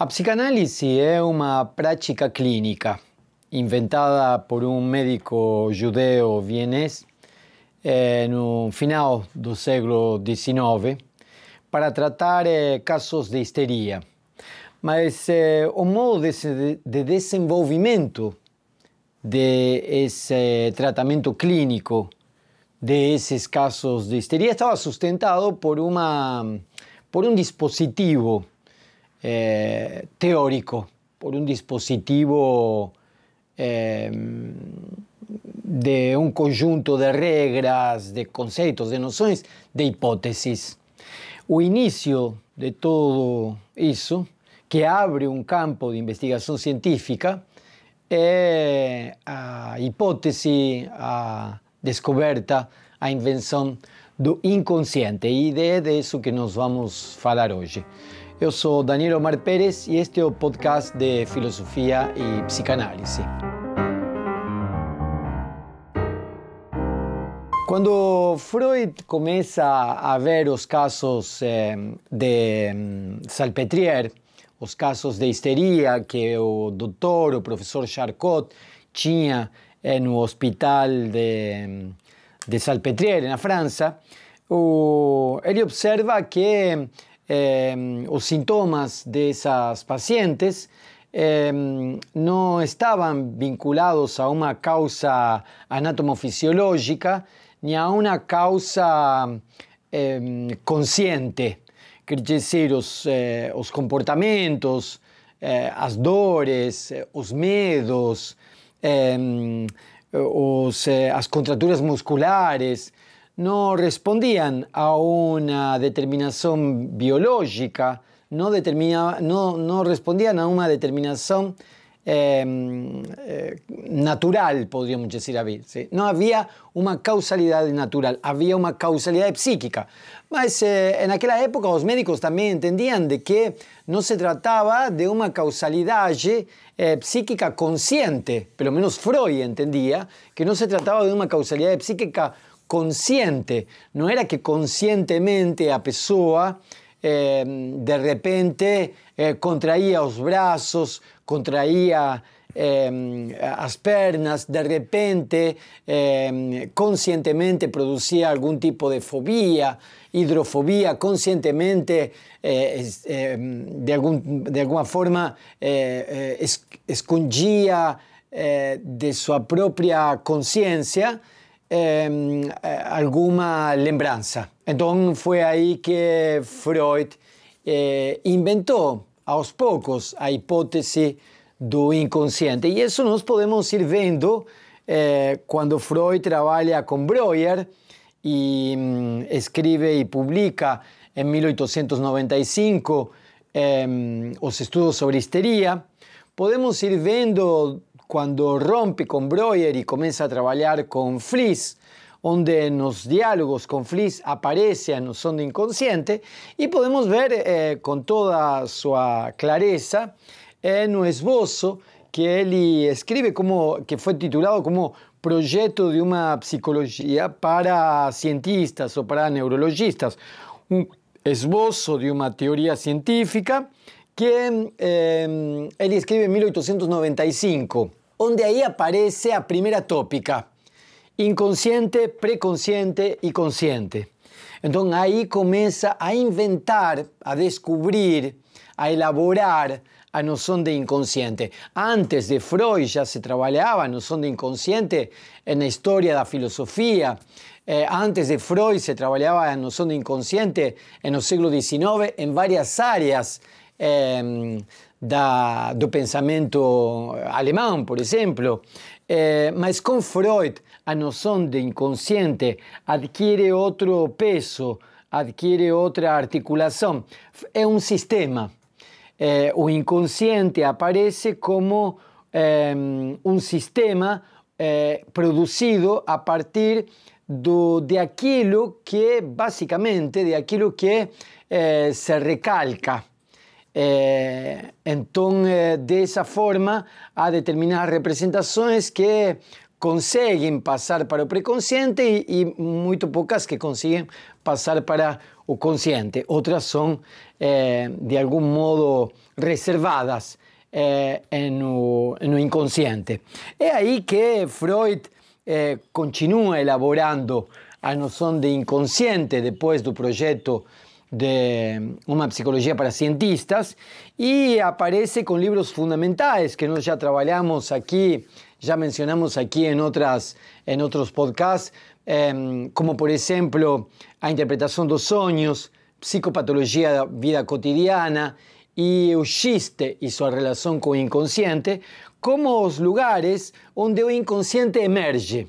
A psicanálise é uma prática clínica inventada por um médico judeu vienês eh, no final do século XIX para tratar eh, casos de histeria. Mas eh, o modo de desenvolvimento de esse tratamento clínico desses casos de histeria estava sustentado por, uma, por um dispositivo Eh, teórico, por un dispositivo em, de un conjunto de reglas, de conceptos, de nociones, de hipótesis. O inicio de todo eso que abre un campo de investigación científica, es eh, a hipótesis, a descoberta, a invención do inconsciente. y de eso que nos vamos falar hoy. Yo soy Daniel Omar Pérez y este es el podcast de Filosofía y Psicanálisis. Cuando Freud comienza a ver los casos eh, de mm, Salpetrier, los casos de histeria que el doctor, o profesor Charcot, en el hospital de, mm, de en la Francia, él observa que los em, síntomas de esas pacientes em, no estaban vinculados a una causa anatomofisiológica ni a una causa em, consciente, quer decir, los eh, comportamientos, las eh, dores, los eh, medos, las contraturas musculares, no respondían a una determinación biológica, no, no, no respondían a una determinación em, eh, natural, podríamos decir. ¿sí? No había una causalidad natural, había una causalidad psíquica. Pero eh, en aquella época los médicos también entendían de que no se trataba de una causalidad eh, psíquica consciente, pero menos Freud entendía que no se trataba de una causalidad psíquica consciente, no era que conscientemente a persona eh, de repente eh, contraía los brazos, contraía eh, las pernas, de repente conscientemente producía algún tipo de fobia, hidrofobia, conscientemente de, alguna forma escondía de su propia conciencia Em, eh, alguna lembranza. Entonces fue ahí que Freud eh, inventó a aos pocos la hipótesis do inconsciente. Y e eso nos podemos ir viendo cuando eh, Freud trabaja con Breuer y e, escribe y e publica en 1895 los estudios sobre histeria. Podemos ir viendo cuando rompe con Breuer y comienza a trabajar con Fliss, en los diálogos con Fliss aparece a son de inconsciente, y podemos ver eh, con toda su clareza en un esbozo que él escribe que fue titulado como Proyecto de una Psicología para cientistas o para neurologistas, un esbozo de una teoría científica que em, eh, él escribe en 1895 donde ahí aparece a primera tópica, inconsciente, preconsciente y consciente. Entonces ahí comienza a inventar, a descubrir, a elaborar a son de inconsciente. Antes de Freud ya se trabajaba a son de inconsciente en la historia de la filosofía. Eh, antes de Freud se trabajaba a son de inconsciente en los siglo XIX en varias áreas eh, del pensamiento pensamento por ejemplo, É, eh, mas com Freud, a noção de inconsciente adquiere otro peso, adquiere otra articulación, es un sistema. El eh, o inconsciente aparece como em, un sistema eh, producido a partir de aquello que, basicamente, de aquilo que se recalca. Eh, então, de eh, dessa forma, há determinadas representações que conseguem passar para o preconsciente e, e, muito poucas que conseguem passar para o consciente. Outras são, eh, de algum modo, reservadas no, inconsciente. É aí que Freud continua elaborando a noção de inconsciente depois do projeto de una psicología para cientistas y aparece con libros fundamentales que nos ya trabajamos aquí, ya mencionamos aquí en otros en otros podcasts, em, como por ejemplo a de los sueños, psicopatología la vida cotidiana y el y y su relación con el inconsciente, como los lugares donde el inconsciente emerge.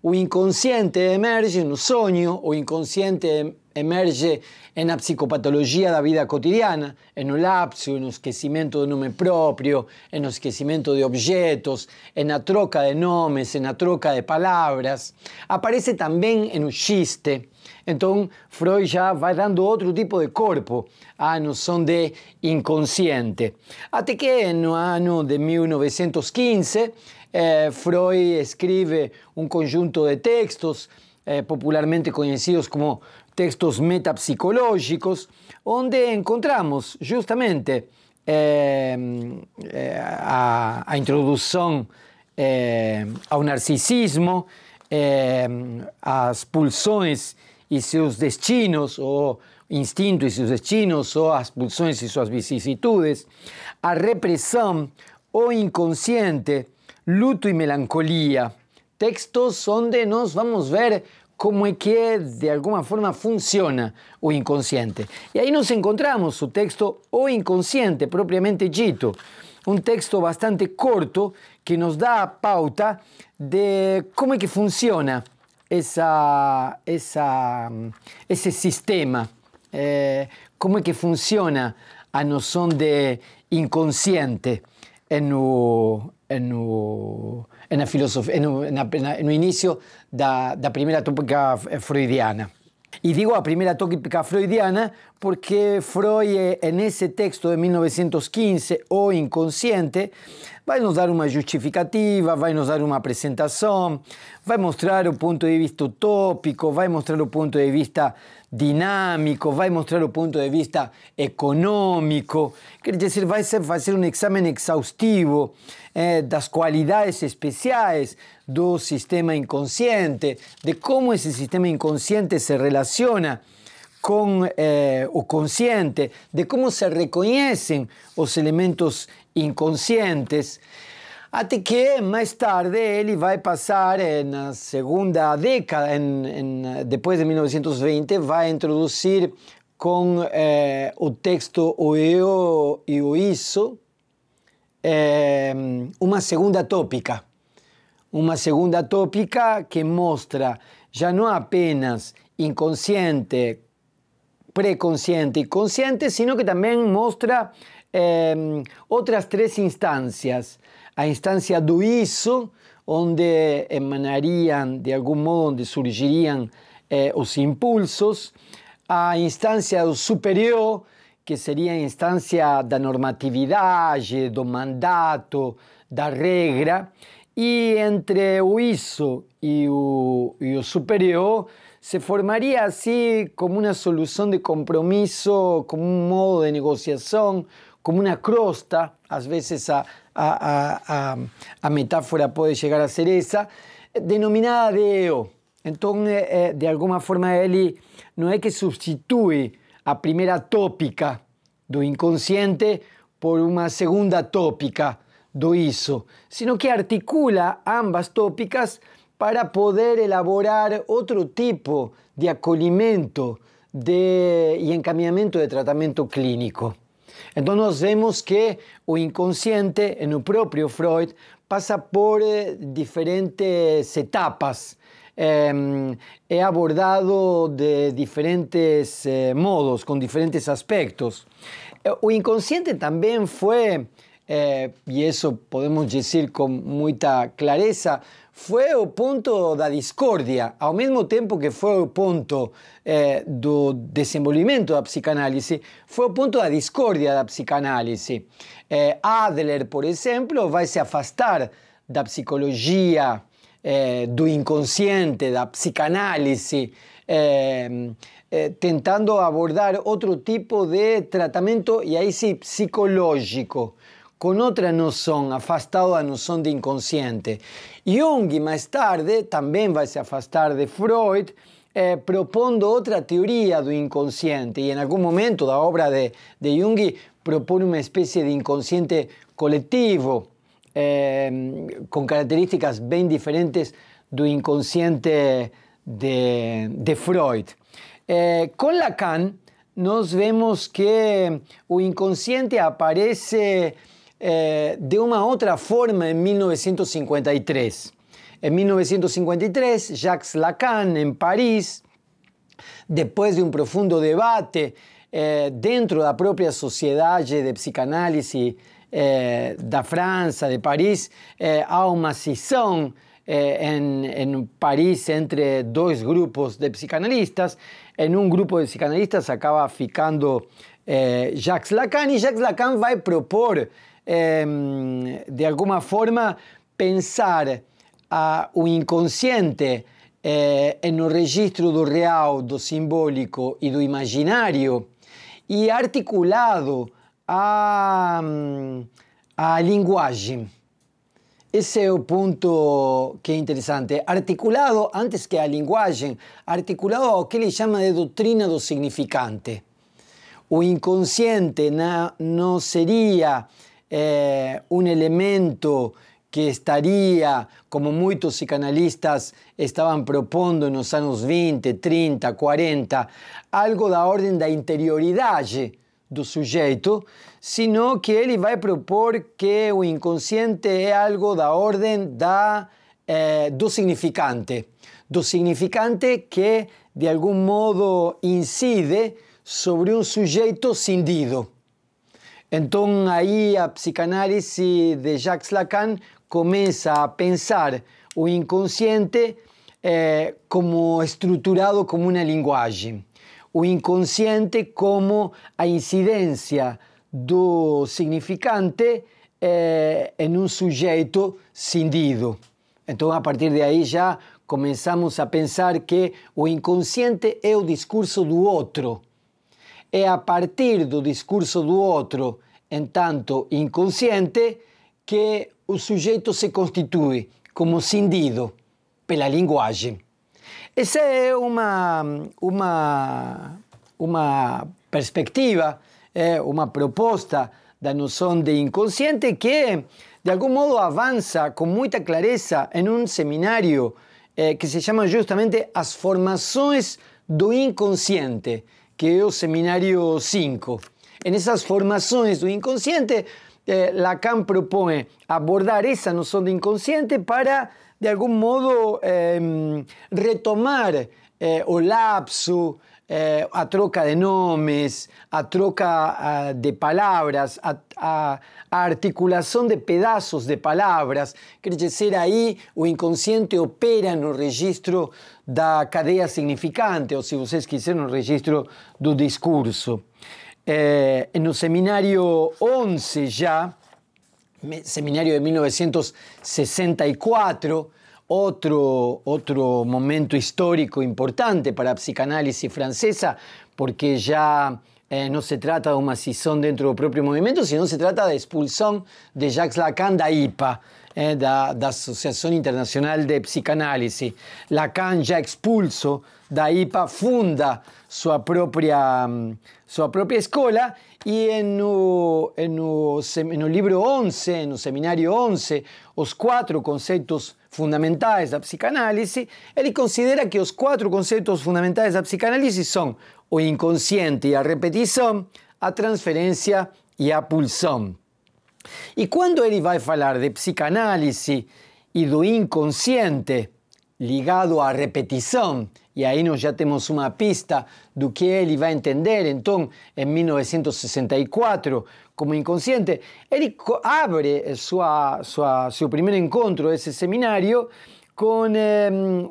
O inconsciente emerge en un sueño, o inconsciente em, emerge en la psicopatología de la vida cotidiana, en el lapso, un esquecimiento de nombre propio, en el esquecimiento de objetos, en la troca de nombres, en la troca de palabras. Aparece también en un chiste. Entonces, Freud ya va dando otro tipo de cuerpo a ah, no son de inconsciente. Hasta que en el año ah, de 1915, eh, Freud escribe un conjunto de textos eh, popularmente conocidos como textos metapsicológicos, donde encontramos justamente em, eh, introducción a, a, eh, narcisismo, em, a pulsiones y e sus destinos, o instinto y e sus destinos, o las pulsiones y e sus vicisitudes, a represión o inconsciente, luto y melancolía, Textos donde nos vamos a ver cómo es que de alguna forma funciona o inconsciente. Y ahí nos encontramos su texto O Inconsciente, propiamente dicho, un texto bastante corto que nos da pauta de cómo es que funciona ese sistema, eh, cómo es que funciona a noción de inconsciente en el en, de en primera en tópica freudiana. Y digo la primera tópica freudiana porque Freud, eh, en ese texto de 1915, O Inconsciente, vai nos dar una justificativa, a nos dar una presentación, va a mostrar el punto de vista utópico, a mostrar el punto de vista dinámico, va a mostrar el punto de vista quiere quer va a ser, fazer um exame exhaustivo eh, das cualidades especiais del sistema inconsciente, de cómo ese sistema inconsciente se relaciona con eh, o consciente de cómo se reconocen los elementos inconscientes, hasta que más tarde va a pasar en la segunda década, en de 1920, va a introducir con eh, un texto O y e o hizo eh, una segunda tópica. una segunda tópica que muestra ya no apenas inconsciente pre-consciente y consciente, sino que también muestra em, otras tres instancias. A instancia do ISO, donde emanarían, de algún modo, donde surgirían los eh, impulsos. A instancia superior, que sería la instancia da normatividad, de mandato, da regla. Y entre o y y o, superior se formaría así como una solución de compromiso, como un modo de negociación, como una crosta, a veces a, metáfora puede llegar a ser esa, denominada deo. Entonces, eh, de alguna forma, él no es que sustituye a primera tópica del inconsciente por una segunda tópica do sino que articula ambas tópicas para poder elaborar otro tipo de acolimiento y encaminamiento de tratamiento clínico. Entonces vemos que el inconsciente en el propio Freud pasa por eh, diferentes etapas. Em, he abordado de diferentes eh, modos, con diferentes aspectos. Eh, o inconsciente también fue eh, y eso podemos decir con mucha clareza, fue o punto de discordia al mismo tiempo que fue un punto eh, de la psicanálisis psicanálisis fue punto de da discordia de la psicanálisis eh, Adler, por ejemplo, va a se afastar la psicología, eh, del inconsciente, la la psicanálisis eh, tentando abordar otro tipo de tratamiento, y ahí sí, psicológico con otra son, afastado no son de inconsciente. Jung, más tarde, también va a se afastar de Freud, eh, propondo otra teoría del inconsciente. Y en algún momento la obra de, Jung, propone una especie de inconsciente colectivo, eh, con características bien diferentes del inconsciente de, Freud. Eh, con Lacan, nos vemos que el eh, inconsciente aparece eh, de una otra forma en 1953. En 1953, Jacques Lacan en París, después de un profundo debate eh, dentro de la propia sociedad de psicanálisis eh, de Francia, de París, eh, hay una sesión en, en, París entre dos grupos de psicanalistas. En un grupo de psicanalistas acaba ficando Jacques Lacan y Jacques Lacan va a proponer Em, de alguna forma, pensar a, un inconsciente eh, en un registro do real, do simbólico y do imaginario y articulado a la mm, linguagem. Ese es el punto que es interesante. Articulado, antes que a lenguaje, articulado a lo que le llama de doctrina do significante. O inconsciente no sería... Eh, un elemento que estaría, como muchos psicanalistas estaban propondo los años 20, 30, 40, algo da orden da interioridad del sujeto, sino que él va a propor que el inconsciente es algo de orden, da, eh, do significante, do significante que de algún modo incide sobre un sujeto cindido. Entonces, ahí a psicanálisis de Jacques Lacan comienza a pensar o inconsciente eh, como estructurado como una lenguaje. O inconsciente como la incidencia do significante eh, en un sujeto cindido. Entonces, a partir de ahí ya comenzamos a pensar que o inconsciente es el discurso do otro. é a partir do discurso do outro, entanto inconsciente, que o sujeito se constitui como cindido pela linguagem. Essa é uma, uma, uma perspectiva, é uma proposta da noção de inconsciente que, de algum modo, avança com muita clareza em um seminário eh, que se chama justamente As Formações do Inconsciente, que el Seminario 5. En esas formaciones del inconsciente, eh, Lacan propone abordar esa noción de inconsciente para, de algún modo, em, retomar el eh, lapso, eh, a troca de nombres, a troca ah, de palabras, a, articulación de pedazos de palabras. Quiere ahí o inconsciente opera en el registro la cadena significante, o si ustedes en un registro do discurso. Eh, en el seminario 11 ya, seminario de 1964, otro, otro momento histórico importante para la psicanálisis francesa, porque ya eh, no se trata de una cisón dentro del propio movimiento sino se trata de expulsión de Jacques Lacan la IPA, eh, de la Asociación Internacional de Psicanálisis. Lacan ya expulso la IPA funda su propia, mm, su propia escuela y en el en libro 11, en el seminario 11, los cuatro conceptos fundamentales la psicanálisis, él considera que cuatro conceptos fundamentales de la psicanálisis son o inconsciente y a repetición, a transferencia y a Y cuando él va a hablar de psicanálisis y do inconsciente, ligado a repetición y ahí nos ya tenemos una pista lo que va a entender. entonces en 1964, como inconsciente, Él abre eh, su primer encuentro, ese seminario, con em,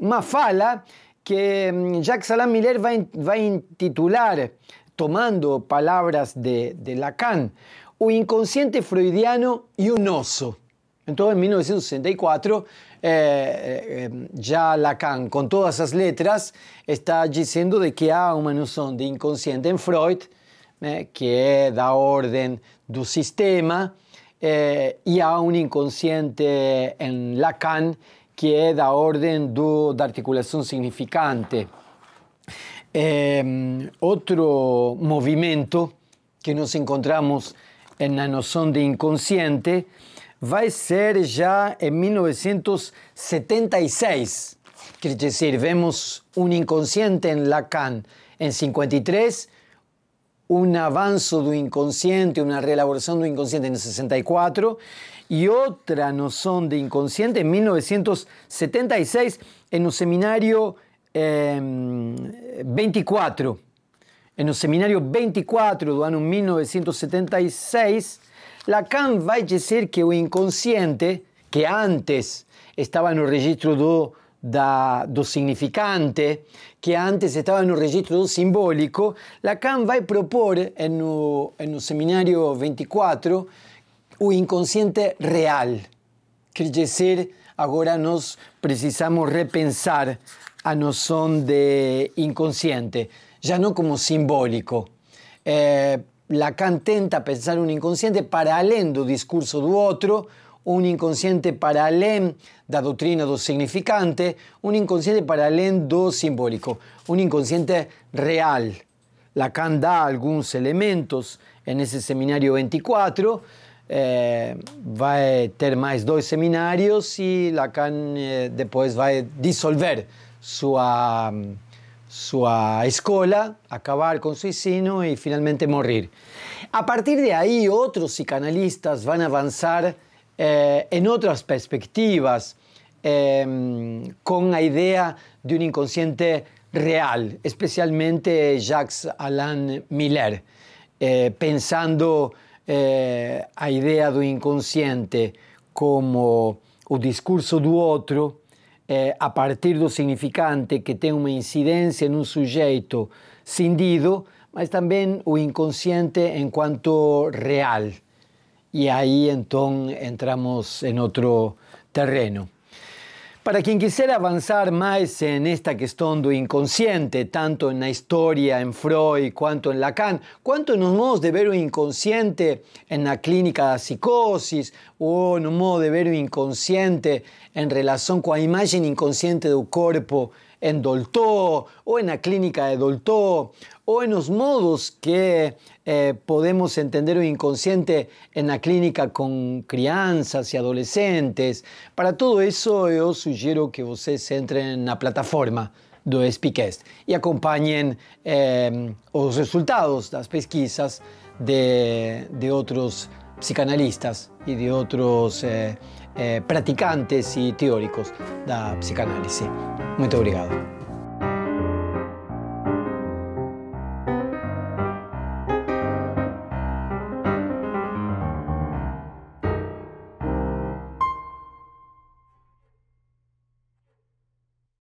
una fala que em, Jacques Alain Miller va a intitular, tomando palabras de, Lacan, un inconsciente freudiano y un oso». Entonces, en 1964, eh, eh, em, ya Lacan, con todas esas letras, está diciendo de que hay una noción de inconsciente en Freud, eh, que da orden del sistema, y hay un inconsciente en Lacan, que da orden de la articulación significante. Em, otro movimiento que nos encontramos en la noción de inconsciente Va a ser ya en 1976. quiere decir, vemos un inconsciente en Lacan en 53, un avanzo do inconsciente, una reelaboración do inconsciente en 64 y otra noción de inconsciente en 1976 en el seminario 24. Em, en el seminario 24 do ano 1976, Lacan va a decir que el inconsciente, que antes estaba en el registro do, significante, que antes estaba en el registro do simbólico, Lacan va a propor en el seminario 24 un inconsciente real. Quer decir, ahora nos precisamos repensar a noción de inconsciente, ya no como simbólico. Eh, Lacan tenta pensar un inconsciente para além discurso del otro, un inconsciente para além da doctrina do significante, un inconsciente para além do simbólico, un inconsciente real. Lacan da algunos elementos en ese seminario 24, va a tener más dos seminarios y Lacan can eh, después va a disolver su... ...su escuela, acabar con su y finalmente morir. A partir de ahí, otros psicanalistas van a avanzar eh, en otras perspectivas em, con la idea de un inconsciente real, especialmente Jacques Alain Miller, eh, pensando la eh, idea del inconsciente como el discurso del otro, eh, a partir del significante que una incidencia en un sujeito cindido, mas también o inconsciente en cuanto real. Y e ahí entonces entramos en otro terreno. Para quien quisiera avanzar más en esta cuestión del inconsciente, tanto en la historia, en Freud, cuanto en Lacan, cuanto en los modos de ver o inconsciente en la clínica de psicosis, o en un modo de ver inconsciente en relación con la imagen inconsciente del cuerpo en Doltó en la clínica de Doltó en los modos que eh, podemos entender o inconsciente en la clínica con crianzas y adolescentes. Para todo eso, yo sugiero que ustedes entren en la plataforma de Espiquest y acompañen eh, los resultados resultados las pesquisas de, de psicanalistas y de otros eh, eh, practicantes y teóricos la psicanálisis. Muchas gracias.